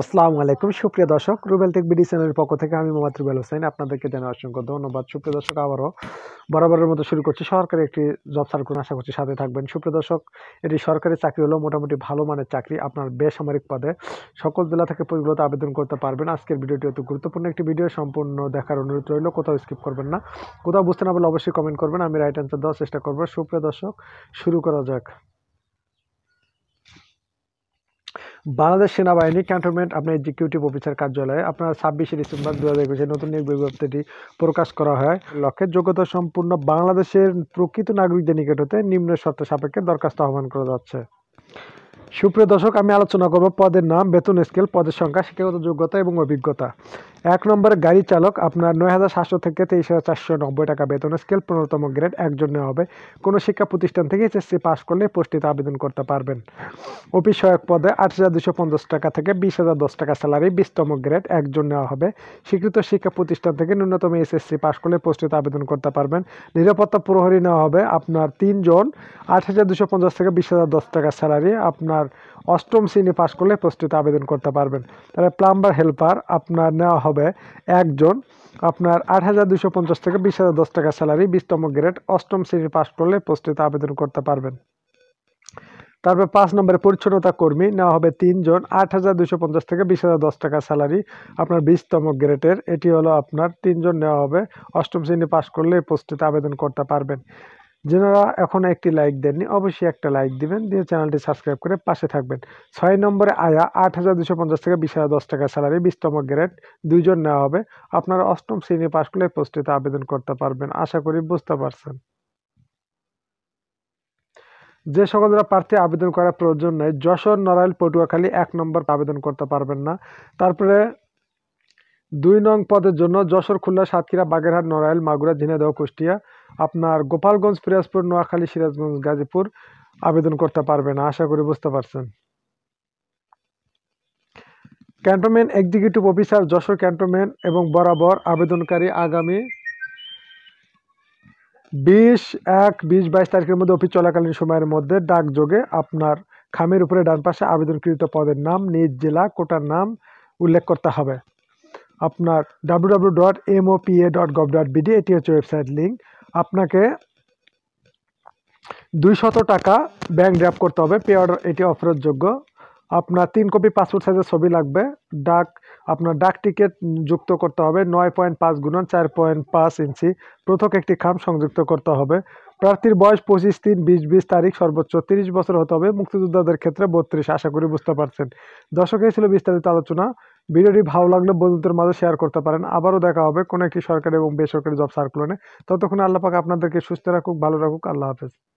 আসসালামু আলাইকুম সুপ্রিয় দর্শক রুবেল টেক বিডি চ্যানেলের পক্ষ থেকে আমি মোহাম্মদ রুবেল হোসেন আপনাদেরকে জানাই অসংখ্য ধন্যবাদ সুপ্রিয় দর্শক আবারও বরাবরের মতো শুরু করছি সরকারি একটি জব সার্কুল আশা করছি সাথে থাকবেন সুপ্রিয় দর্শক এটি সরকারি চাকরি হলো মোটামুটি ভালো মানের চাকরি আপনার বেসামরিক পদে সকল জেলা থেকে পরিগুলোতে আবেদন করতে পারবেন আজকের ভিডিওটি অতি গুরুত্বপূর্ণ একটি ভিডিও সম্পূর্ণ দেখার অনুরোধ রইল কোথাও স্কিপ করবেন না কোথাও বুঝতে না পারলে অবশ্যই কমেন্ট করবেন আমি রাইট অ্যান্সার দেওয়ার চেষ্টা করবো সুপ্রিয় দর্শক শুরু করা যাক বাংলাদেশ সেনাবাহিনী ক্যান্টনমেন্ট আপনার এক্সিকিউটিভ অফিসার কার্যালয়ে আপনার ছাব্বিশে ডিসেম্বর দু হাজার একুশে নতুন নিয়োগ বিজ্ঞপ্তিটি প্রকাশ করা হয় লক্ষ্যে যোগ্যতা সম্পূর্ণ বাংলাদেশের প্রকৃত নাগরিকদের নিকট হতে নিম্ন শর্ত সাপেক্ষে দরখাস্ত আহ্বান করা যাচ্ছে সুপ্রিয় দর্শক আমি আলোচনা করব পদের নাম বেতন স্কেল পদের সংখ্যা শিক্ষাগত যোগ্যতা এবং অভিজ্ঞতা এক নম্বরে গাড়ি চালক আপনার নয় হাজার সাতশো থেকে তেইশ হাজার চারশো নব্বই টাকা বেতন স্কেল পনেরোতম গ্রেড একজন নেওয়া হবে কোনো শিক্ষা প্রতিষ্ঠান থেকে এসএসসি পাস করলে পোস্টটিতে আবেদন করতে পারবেন অফিস সহায়ক পদে আট হাজার দুশো পঞ্চাশ টাকা থেকে বিশ হাজার দশ টাকা স্যালারি বিশতম গ্রেড একজন নেওয়া হবে স্বীকৃত শিক্ষা প্রতিষ্ঠান থেকে ন্যূনতম এসএসসি পাস করলে পোস্টটিতে আবেদন করতে পারবেন নিরাপত্তা প্রহরী নেওয়া হবে আপনার তিনজন আট হাজার দুশো পঞ্চাশ থেকে বিশ হাজার দশ টাকা স্যালারি আপনার অষ্টম শ্রেণী পাস করলে পোস্টটিতে আবেদন করতে পারবেন তাহলে প্লাম্বার হেল্পার আপনার নেওয়া হবে হবে একজন আপনার আট হাজার দুশো পঞ্চাশ থেকে বিশ হাজার দশ টাকা স্যালারি বিশতম গ্রেড অষ্টম শ্রেণী পাস করলে পোস্টেতে আবেদন করতে পারবেন তারপর পাঁচ নম্বরে পরিচ্ছন্নতা কর্মী নেওয়া হবে তিনজন আট হাজার দুশো পঞ্চাশ থেকে বিশ হাজার দশ টাকা স্যালারি আপনার বিশতম গ্রেডের এটি হলো আপনার তিনজন নেওয়া হবে অষ্টম শ্রেণী পাশ করলে পোস্টেতে আবেদন করতে পারবেন যারা এখনও একটি লাইক দেননি অবশ্যই একটা লাইক দিবেন দিয়ে চ্যানেলটি সাবস্ক্রাইব করে পাশে থাকবেন ছয় নম্বরে আয়া আট হাজার দুশো পঞ্চাশ থেকে বিশ হাজার দশ টাকা স্যালারি বিশতম গ্রেড দুইজন নেওয়া হবে আপনারা অষ্টম শ্রেণী পাশ করলে পোস্টটিতে আবেদন করতে পারবেন আশা করি বুঝতে পারছেন যে সকল যারা প্রার্থী আবেদন করার প্রয়োজন নেই যশোর নড়াইল পটুয়াখালী এক নম্বর আবেদন করতে পারবেন না তারপরে দুই নং পদের জন্য যশোর খুলনা সাতক্ষীরা বাগেরহাট নড়াইল মাগুরা ঝিনাইদহ কুষ্টিয়া আপনার গোপালগঞ্জ পিরাজপুর নোয়াখালী সিরাজগঞ্জ গাজীপুর আবেদন করতে পারবেন আশা করি বুঝতে পারছেন cantonment executive officer Jashore cantonment এবং বরাবর আবেদনকারী আগামী বিশ এক বিশ বাইশ তারিখের মধ্যে অফিস চলাকালীন সময়ের মধ্যে ডাকযোগে আপনার খামের উপরে ডান পাশে আবেদনকৃত পদের নাম নিজ জেলা কোটার নাম উল্লেখ করতে হবে আপনার W dot MOPA dot gov dot BD এটি হচ্ছে ওয়েবসাইট লিঙ্ক আপনাকে দুইশত টাকা ব্যাংক ড্রাফ করতে হবে পে অর্ডার এটি অফেরতযোগ্য আপনার তিন কপি পাসপোর্ট সাইজের ছবি লাগবে ডাক আপনার ডাক টিকিট যুক্ত করতে হবে নয় পয়েন্ট পাঁচ গুণন চার পয়েন্ট পাঁচ ইঞ্চি পৃথক একটি খাম সংযুক্ত করতে হবে প্রার্থীর বয়স পঁচিশ তিন বিশ বিশ তারিখ সর্বোচ্চ তিরিশ বছর হতে হবে মুক্তিযোদ্ধাদের ক্ষেত্রে বত্রিশ আশা করি বুঝতে পারছেন দর্শকেই ছিল বিস্তারিত আলোচনা ভিডিওটি ভালো লাগলে বন্ধুদের মাঝে শেয়ার করতে পারেন আবারও দেখা হবে কোনো একটি সরকারি এবং বেসরকারি জব সার্কুলনে ততক্ষণ আল্লাপাক আপনাদেরকে সুস্থ রাখুক ভালো রাখুক আল্লাহ হাফেজ